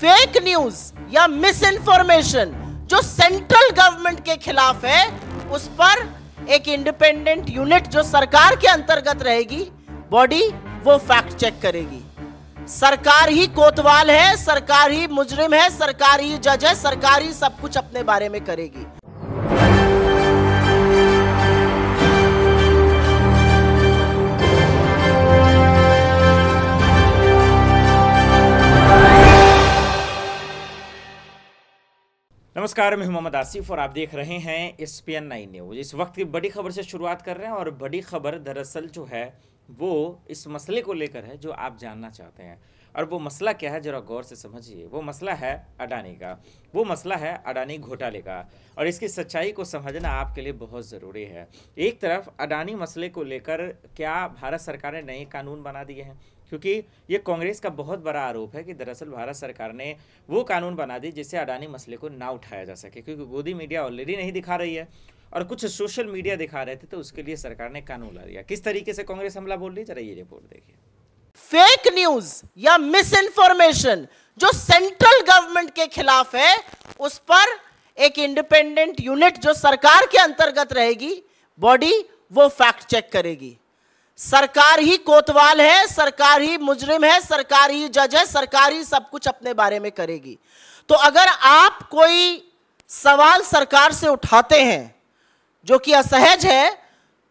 fake news या misinformation जो central government के खिलाफ है उस पर एक इंडिपेंडेंट यूनिट जो सरकार के अंतर्गत रहेगी बॉडी वो फैक्ट चेक करेगी सरकार ही कोतवाल है सरकार ही मुजरिम है सरकार ही जज है सरकार ही सब कुछ अपने बारे में करेगी नमस्कार मैं मोहम्मद आसिफ और आप देख रहे हैं S P N nine news इस वक्त की बड़ी खबर से शुरुआत कर रहे हैं और बड़ी खबर दरअसल जो है वो इस मसले को लेकर है जो आप जानना चाहते हैं और वो मसला क्या है जरा गौर से समझिए वो मसला है अडानी का वो मसला है अडानी घोटाले का और इसकी सच्चाई को समझना आपके लिए बहुत ज़रूरी है एक तरफ अडानी मसले को लेकर क्या भारत सरकार ने नए कानून बना दिए हैं क्योंकि ये कांग्रेस का बहुत बड़ा आरोप है कि दरअसल भारत सरकार ने वो कानून बना दी जिससे अडानी मसले को ना उठाया जा सके क्योंकि गोदी मीडिया ऑलरेडी नहीं दिखा रही है और कुछ सोशल मीडिया दिखा रहे थे तो उसके लिए सरकार ने कानून ला दिया किस तरीके से कांग्रेस हमला बोल रही जरा ये रिपोर्ट देखिए फेक न्यूज या मिस इन्फॉर्मेशन जो सेंट्रल गवर्नमेंट के खिलाफ है उस पर एक इंडिपेंडेंट यूनिट जो सरकार के अंतर्गत रहेगी बॉडी वो फैक्ट चेक करेगी सरकार ही कोतवाल है सरकार ही मुजरिम है सरकार ही जज है सरकार ही सब कुछ अपने बारे में करेगी तो अगर आप कोई सवाल सरकार से उठाते हैं जो कि असहज है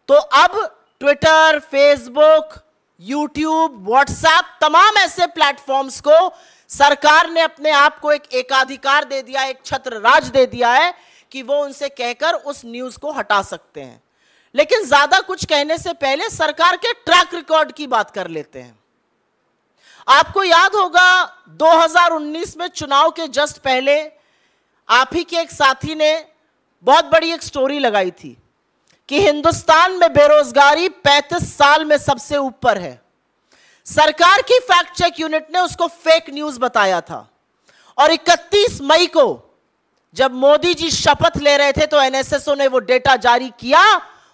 तो अब ट्विटर फेसबुक यूट्यूब व्हाट्सएप तमाम ऐसे प्लेटफॉर्म्स को सरकार ने अपने आप को एक एकाधिकार दे दिया एक छत्र राज दे दिया है कि वो उनसे कहकर उस न्यूज़ को हटा सकते हैं लेकिन ज्यादा कुछ कहने से पहले सरकार के ट्रैक रिकॉर्ड की बात कर लेते हैं आपको याद होगा 2019 में चुनाव के जस्ट पहले आप ही के एक साथी ने बहुत बड़ी एक स्टोरी लगाई थी कि हिंदुस्तान में बेरोजगारी 35 साल में सबसे ऊपर है सरकार की फैक्ट चेक यूनिट ने उसको फेक न्यूज बताया था और 31 मई को जब मोदी जी शपथ ले रहे थे तो एनएसएसओ ने वो डेटा जारी किया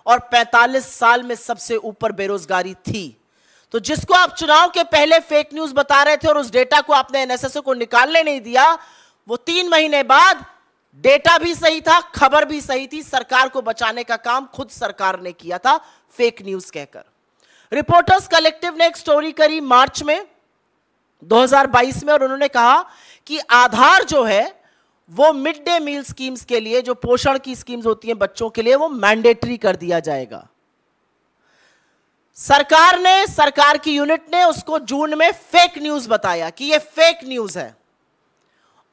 और 45 साल में सबसे ऊपर बेरोजगारी थी तो जिसको आप चुनाव के पहले फेक न्यूज बता रहे थे और उस डेटा को आपने एनएसएस को निकालने नहीं दिया वो तीन महीने बाद डेटा भी सही था खबर भी सही थी सरकार को बचाने का काम खुद सरकार ने किया था फेक न्यूज कहकर रिपोर्टर्स कलेक्टिव ने एक स्टोरी करी मार्च में 2022 में और उन्होंने कहा कि आधार जो है वो मिड डे मील स्कीम्स के लिए जो पोषण की स्कीम्स होती हैं बच्चों के लिए वो मैंडेटरी कर दिया जाएगा सरकार ने सरकार की यूनिट ने उसको जून में फेक न्यूज बताया कि ये फेक न्यूज है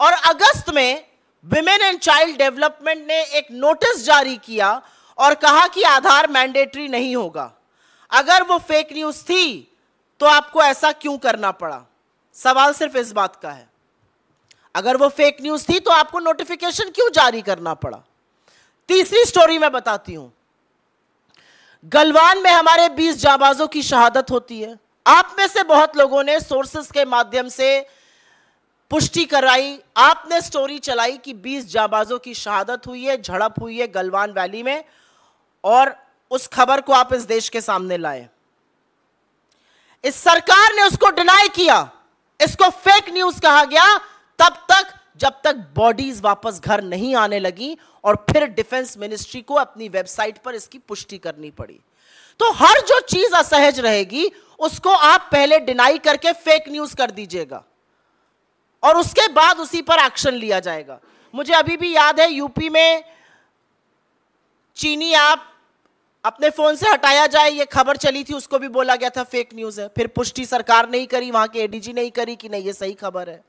और अगस्त में विमेन एंड चाइल्ड डेवलपमेंट ने एक नोटिस जारी किया और कहा कि आधार मैंडेटरी नहीं होगा अगर वो फेक न्यूज थी तो आपको ऐसा क्यों करना पड़ा सवाल सिर्फ इस बात का है अगर वो फेक न्यूज थी तो आपको नोटिफिकेशन क्यों जारी करना पड़ा तीसरी स्टोरी मैं बताती हूं गलवान में हमारे 20 जाबाजों की शहादत होती है आप में से बहुत लोगों ने सोर्सेस के माध्यम से पुष्टि कराई आपने स्टोरी चलाई कि 20 जाबाजों की शहादत हुई है झड़प हुई है गलवान वैली में और उस खबर को आप इस देश के सामने लाए इस सरकार ने उसको डिनाई किया इसको फेक न्यूज कहा गया तब तक जब तक बॉडीज वापस घर नहीं आने लगी और फिर डिफेंस मिनिस्ट्री को अपनी वेबसाइट पर इसकी पुष्टि करनी पड़ी तो हर जो चीज असहज रहेगी उसको आप पहले डिनाई करके फेक न्यूज कर दीजिएगा और उसके बाद उसी पर एक्शन लिया जाएगा मुझे अभी भी याद है यूपी में चीनी ऐप अपने फोन से हटाया जाए ये खबर चली थी उसको भी बोला गया था फेक न्यूज है फिर पुष्टि सरकार नहीं करी वहां के एडीजी नहीं करी कि नहीं ये सही खबर है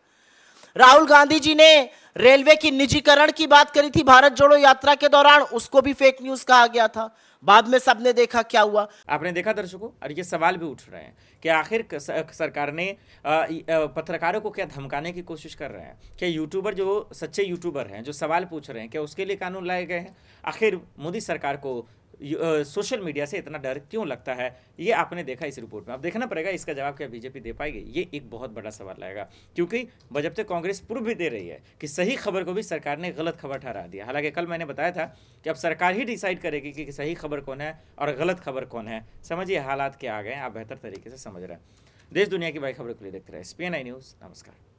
राहुल गांधी जी ने रेलवे की निजीकरण की बात करी थी भारत जोड़ो यात्रा के दौरान उसको भी फेक न्यूज कहा गया था बाद में सबने देखा क्या हुआ आपने देखा दर्शकों और ये सवाल भी उठ रहे हैं कि आखिर सरकार ने पत्रकारों को क्या धमकाने की कोशिश कर रहे हैं क्या यूट्यूबर जो सच्चे यूट्यूबर हैं जो सवाल पूछ रहे हैं क्या उसके लिए कानून लाए गए हैं आखिर मोदी सरकार को सोशल मीडिया से इतना डर क्यों लगता है ये आपने देखा इस रिपोर्ट में अब देखना पड़ेगा इसका जवाब क्या बीजेपी दे पाएगी ये एक बहुत बड़ा सवाल लगेगा क्योंकि तक कांग्रेस प्रूफ भी दे रही है कि सही खबर को भी सरकार ने गलत खबर ठहरा दिया हालांकि कल मैंने बताया था कि अब सरकार ही डिसाइड करेगी कि सही खबर कौन है और गलत खबर कौन है समझिए हालात क्या आ गए आप बेहतर तरीके से समझ रहे हैं देश दुनिया की बड़ी खबरों के लिए देखते रहे एस न्यूज़ नमस्कार